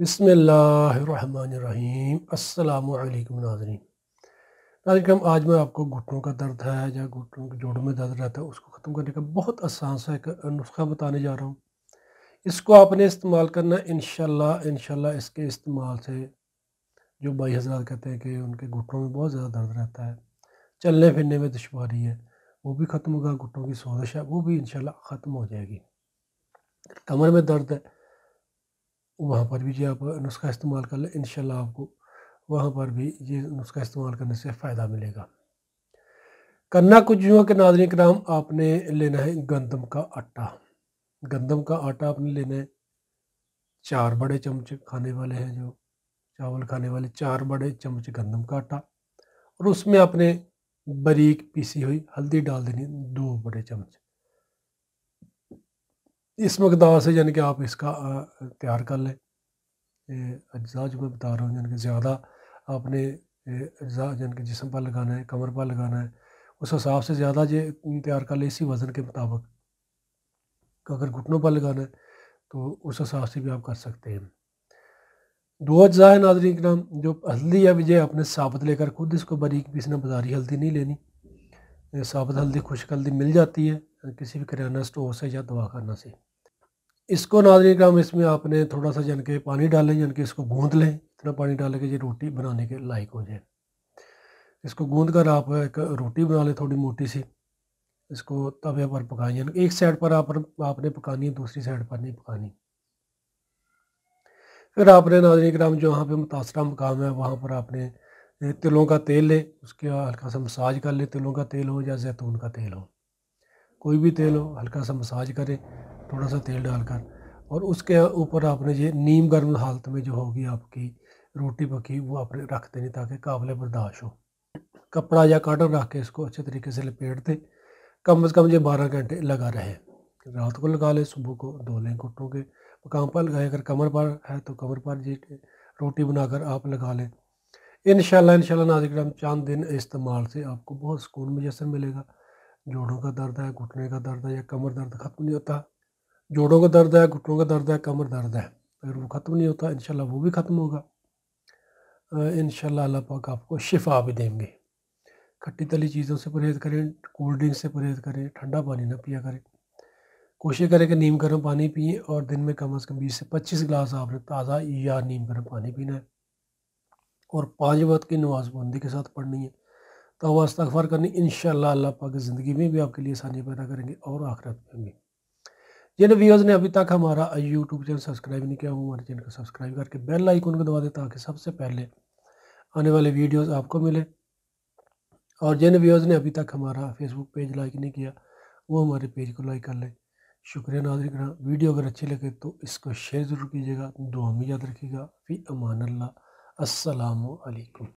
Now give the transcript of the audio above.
बसमीम अल्लाम नाजरीन कम आज मैं आपको घुटनों का दर्द है या घुटनों के जोड़ों में दर्द रहता है उसको ख़त्म करने का बहुत आसान सा एक नुस्खा बताने जा रहा हूँ इसको आपने इस्तेमाल करना इन शाला इसके इस्तेमाल से जो भाई हज़रा कहते हैं कि उनके घुटनों में बहुत ज़्यादा दर्द रहता है चलने फिरने में दुशारी है वो भी ख़त्म होगा घुटनों की सोजिश है वो भी इन ख़त्म हो जाएगी कमर में दर्द है वहाँ पर भी ये आप नुस्खा इस्तेमाल कर लें इन आपको वहाँ पर भी ये नुस्खा इस्तेमाल करने से फ़ायदा मिलेगा करना कुछ यूँ कि नाजरी कराम आपने लेना है गंदम का आटा गंदम का आटा आपने लेना है चार बड़े चमच खाने वाले हैं जो चावल खाने वाले चार बड़े चमच गंदम का आटा और उसमें आपने बारीक पीसी हुई हल्दी डाल देनी दो बड़े चमच इस मकदार से यानी कि आप इसका तैयार कर लें अज्जा जो मैं बता रहा हूँ यानी कि ज़्यादा आपने अज्जा यानी कि जिसम पर लगाना है कमर पर लगाना है उस हिसाब से ज़्यादा जे तैयार कर लें इसी वज़न के मुताबिक अगर घुटनों पर लगाना है तो उस हिसाब से भी आप कर सकते हैं दो अज्जा है नाजरी के नाम जो हल्दी है विजय आपने साबित लेकर खुद इसको बारीक पीसना बाजारी हल्दी नहीं लेनी साबित हल्दी खुश्क हल्दी मिल जाती है किसी भी किराना स्टोर से या दवाखाना से इसको नाजरी ग्राम इसमें आपने थोड़ा सा जान के पानी डालें जान के इसको गूंद लें इतना पानी डालें कि ये रोटी बनाने के लायक हो जाए इसको गूंद कर आप एक रोटी बना लें थोड़ी मोटी सी इसको तवे पर पकाएं यानी एक साइड पर आप आपने पकानी है दूसरी साइड पर नहीं पकानी फिर आपने नाजरी कराम जो वहाँ पे मुतासरा मकाम है वहाँ पर आपने तिलों का तेल ले उसके हल्का सा मसाज कर ले तिलों का तेल हो या जैतून का तेल हो कोई भी तेल हो हल्का सा मसाज करें थोड़ा सा तेल डालकर और उसके ऊपर आपने ये नीम गर्म हालत में जो होगी आपकी रोटी पकी वो आपने रख देनी ताकि काबले बर्दाश्त हो कपड़ा या काटन रख के इसको अच्छे तरीके से लपेट दें कम अज़ कम ये बारह घंटे लगा रहे रात को लगा लें सुबह को दो लें घुटों के मकाम पर लगाए अगर कमर पर है तो कमर पर जी रोटी बनाकर आप लगा लें इन शाला इन शाला नाजिक चंद दिन इस्तेमाल से आपको बहुत सुकून मुयसर मिलेगा जोड़ों का दर्द है घुटने का दर्द है या कमर दर्द ख़त्म नहीं होता जोड़ों का दर्द है घुटनों का दर्द है कमर दर्द है अगर वो ख़त्म नहीं होता इन वो भी ख़त्म होगा इन अल्लाह पाक आपको शिफा भी देंगे खट्टी तली चीज़ों से परहेज़ करें कोल्ड ड्रिंक से परहेज़ करें ठंडा पानी ना पिया करें कोशिश करें कि नीम गर्म पानी पिए और दिन में कम अज़ कम बीस से पच्चीस गिलास आपने ताज़ा या नीम गर्म पानी पीना है और पाँच वक्त की नमाजबंदी के साथ पढ़नी है तो वास्तफ़ार करनी इन अल्लाह पाक ज़िंदगी में भी आपके लिए आसानी पैदा करेंगे और आखिरत में भी जिन व्यूअर्स ने अभी तक हमारा यूट्यूब चैनल सब्सक्राइब नहीं किया वो हमारे चैनल को सब्सक्राइब करके बेल आइकन को दबा दें ताकि सबसे पहले आने वाले वीडियोस आपको मिले और जिन व्यूअर्स ने अभी तक हमारा फेसबुक पेज लाइक नहीं किया वो हमारे पेज को लाइक कर लें शुक्रिया नाजरिक वीडियो अगर अच्छी लगे तो इसको शेयर ज़रूर कीजिएगा दुआ में याद रखिएगा फ़ी अमान अल्लाह असलकम